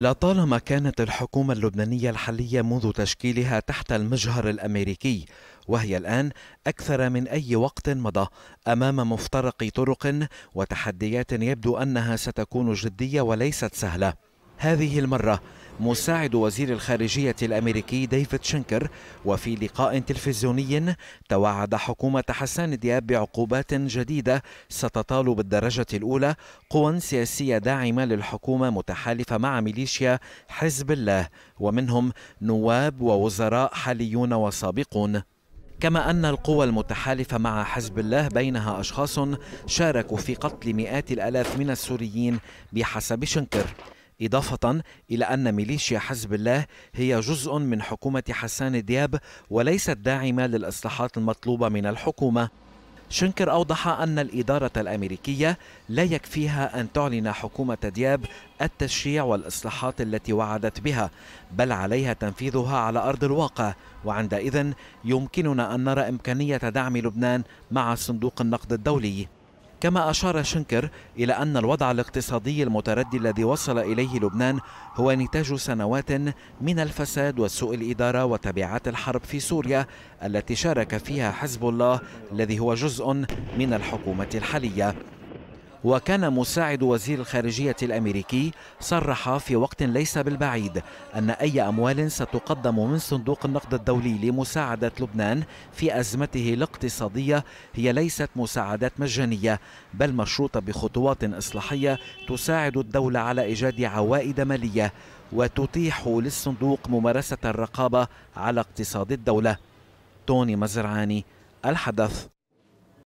لطالما كانت الحكومة اللبنانية الحالية منذ تشكيلها تحت المجهر الأمريكي وهي الآن أكثر من أي وقت مضى أمام مفترق طرق وتحديات يبدو أنها ستكون جدية وليست سهلة هذه المرة مساعد وزير الخارجية الأمريكي ديفيد شنكر وفي لقاء تلفزيوني توعد حكومة حسان دياب بعقوبات جديدة ستطال بالدرجة الأولى قوى سياسية داعمة للحكومة متحالفة مع ميليشيا حزب الله ومنهم نواب ووزراء حاليون وسابقون كما أن القوى المتحالفة مع حزب الله بينها أشخاص شاركوا في قتل مئات الألاف من السوريين بحسب شنكر إضافة إلى أن ميليشيا حزب الله هي جزء من حكومة حسان دياب وليست داعمة للإصلاحات المطلوبة من الحكومة شنكر أوضح أن الإدارة الأمريكية لا يكفيها أن تعلن حكومة دياب التشريع والإصلاحات التي وعدت بها بل عليها تنفيذها على أرض الواقع وعندئذ يمكننا أن نرى إمكانية دعم لبنان مع صندوق النقد الدولي كما أشار شنكر إلى أن الوضع الاقتصادي المتردي الذي وصل إليه لبنان هو نتاج سنوات من الفساد وسوء الإدارة وتبعات الحرب في سوريا التي شارك فيها حزب الله الذي هو جزء من الحكومة الحالية وكان مساعد وزير الخارجية الأمريكي صرح في وقت ليس بالبعيد أن أي أموال ستقدم من صندوق النقد الدولي لمساعدة لبنان في أزمته الاقتصادية هي ليست مساعدات مجانية بل مشروطة بخطوات إصلاحية تساعد الدولة على إيجاد عوائد مالية وتتيح للصندوق ممارسة الرقابة على اقتصاد الدولة توني مزرعاني الحدث